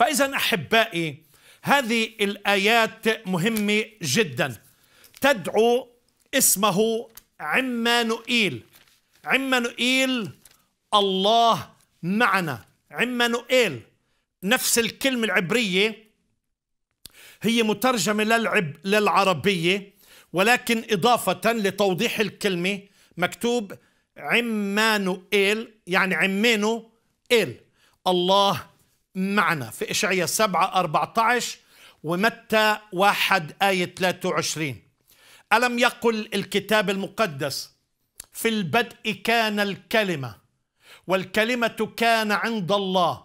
فإذا أحبائي هذه الآيات مهمة جدا تدعو اسمه عمانوئيل عمانوئيل الله معنا عمانوئيل نفس الكلمة العبرية هي مترجمة للعب للعربية ولكن إضافة لتوضيح الكلمة مكتوب عمانوئيل يعني عمانوئيل إيل الله معنا في إشعية 7 14 ومتى 1 آية 23 ألم يقل الكتاب المقدس في البدء كان الكلمة والكلمة كان عند الله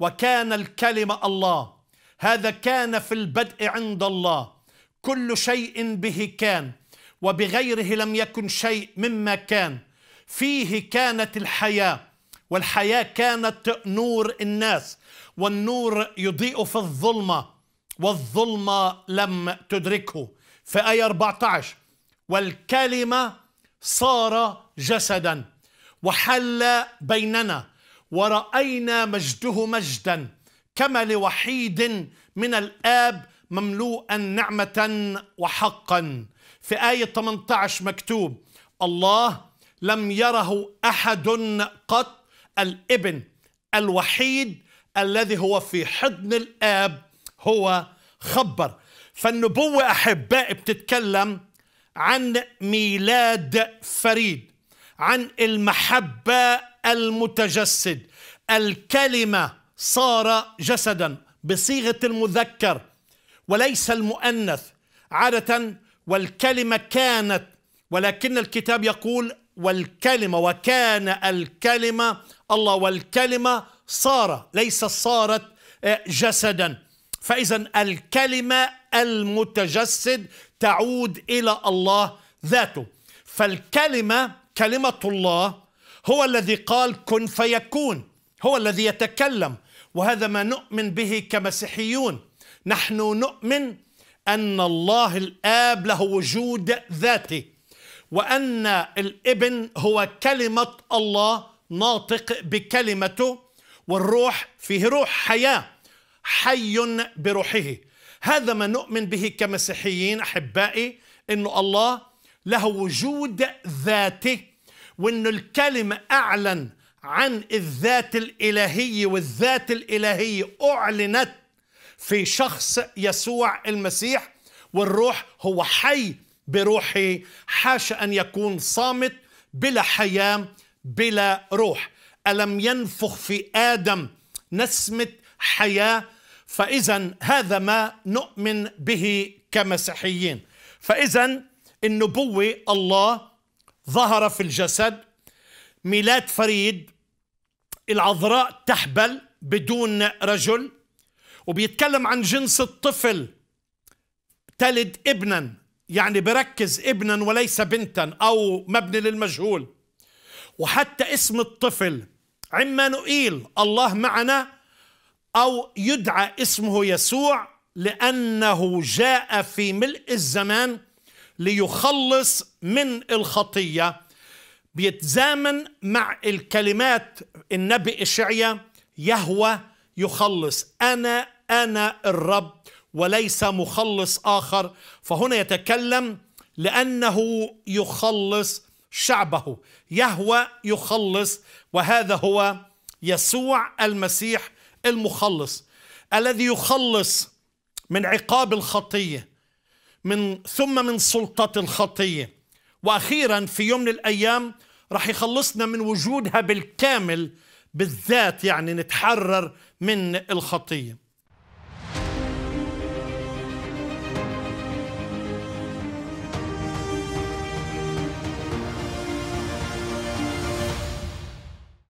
وكان الكلمة الله هذا كان في البدء عند الله كل شيء به كان وبغيره لم يكن شيء مما كان فيه كانت الحياه والحياة كانت نور الناس والنور يضيء في الظلمة والظلمة لم تدركه في آية 14 والكلمة صار جسدا وحل بيننا ورأينا مجده مجدا كما لوحيد من الآب مملوءا نعمة وحقا في آية 18 مكتوب الله لم يره أحد قط الابن الوحيد الذي هو في حضن الاب هو خبر فالنبوة أحباء بتتكلم عن ميلاد فريد عن المحبة المتجسد الكلمة صار جسدا بصيغة المذكر وليس المؤنث عادة والكلمة كانت ولكن الكتاب يقول والكلمة وكان الكلمة الله والكلمة صار ليس صارت آه، جسدا فإذا الكلمة المتجسد تعود إلى الله ذاته فالكلمة كلمة الله هو الذي قال كن فيكون هو الذي يتكلم وهذا ما نؤمن به كمسيحيون نحن نؤمن أن الله الآب له وجود ذاتي وأن الابن هو كلمة الله ناطق بكلمته والروح فيه روح حياة حي بروحه هذا ما نؤمن به كمسيحيين أحبائي أن الله له وجود ذاتي وأن الكلمة أعلن عن الذات الإلهية والذات الإلهية أعلنت في شخص يسوع المسيح والروح هو حي بروحي حاشا أن يكون صامت بلا حياة بلا روح ألم ينفخ في آدم نسمة حياة فإذا هذا ما نؤمن به كمسيحيين فإذا النبوة الله ظهر في الجسد ميلاد فريد العذراء تحبل بدون رجل وبيتكلم عن جنس الطفل تلد ابنا يعني بركز ابنا وليس بنتا أو مبني للمجهول وحتى اسم الطفل عمانوئيل الله معنا أو يدعى اسمه يسوع لأنه جاء في ملء الزمان ليخلص من الخطية بيتزامن مع الكلمات النبي إشعيا يهوى يخلص أنا أنا الرب وليس مخلص آخر فهنا يتكلم لأنه يخلص شعبه يهوى يخلص وهذا هو يسوع المسيح المخلص الذي يخلص من عقاب الخطيه من ثم من سلطه الخطيه واخيرا في يوم من الايام راح يخلصنا من وجودها بالكامل بالذات يعني نتحرر من الخطيه